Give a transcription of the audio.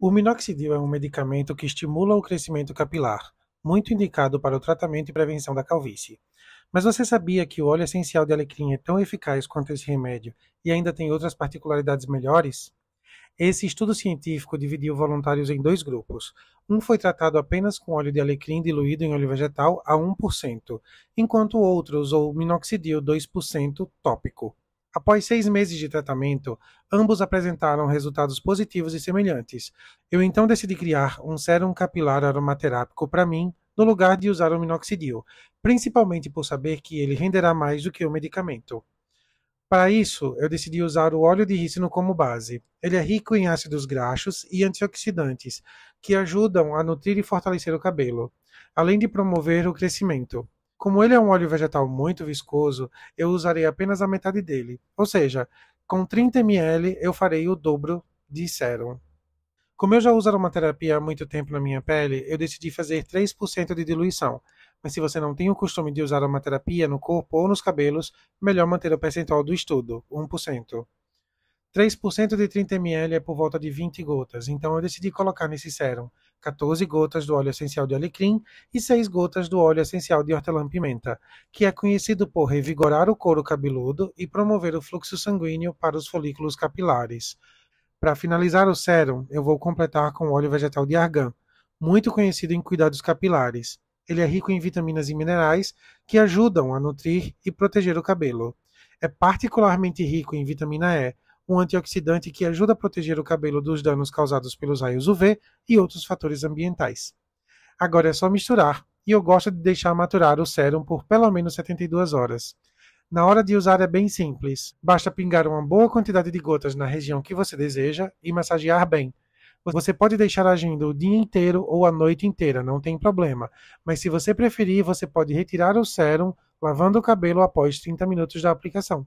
O minoxidil é um medicamento que estimula o crescimento capilar, muito indicado para o tratamento e prevenção da calvície. Mas você sabia que o óleo essencial de alecrim é tão eficaz quanto esse remédio e ainda tem outras particularidades melhores? Esse estudo científico dividiu voluntários em dois grupos. Um foi tratado apenas com óleo de alecrim diluído em óleo vegetal a 1%, enquanto o outro usou minoxidil 2% tópico. Após seis meses de tratamento, ambos apresentaram resultados positivos e semelhantes. Eu então decidi criar um sérum capilar aromaterápico para mim, no lugar de usar o minoxidil, principalmente por saber que ele renderá mais do que o medicamento. Para isso, eu decidi usar o óleo de rícino como base. Ele é rico em ácidos graxos e antioxidantes, que ajudam a nutrir e fortalecer o cabelo, além de promover o crescimento. Como ele é um óleo vegetal muito viscoso, eu usarei apenas a metade dele. Ou seja, com 30 ml eu farei o dobro de sérum. Como eu já uso aromaterapia há muito tempo na minha pele, eu decidi fazer 3% de diluição. Mas se você não tem o costume de usar aromaterapia no corpo ou nos cabelos, melhor manter o percentual do estudo, 1%. 3% de 30 ml é por volta de 20 gotas, então eu decidi colocar nesse sérum. 14 gotas do óleo essencial de alecrim e 6 gotas do óleo essencial de hortelã-pimenta, que é conhecido por revigorar o couro cabeludo e promover o fluxo sanguíneo para os folículos capilares. Para finalizar o sérum, eu vou completar com o óleo vegetal de argan, muito conhecido em cuidados capilares. Ele é rico em vitaminas e minerais que ajudam a nutrir e proteger o cabelo. É particularmente rico em vitamina E, um antioxidante que ajuda a proteger o cabelo dos danos causados pelos raios UV e outros fatores ambientais. Agora é só misturar, e eu gosto de deixar maturar o sérum por pelo menos 72 horas. Na hora de usar é bem simples. Basta pingar uma boa quantidade de gotas na região que você deseja e massagear bem. Você pode deixar agindo o dia inteiro ou a noite inteira, não tem problema. Mas se você preferir, você pode retirar o sérum lavando o cabelo após 30 minutos da aplicação.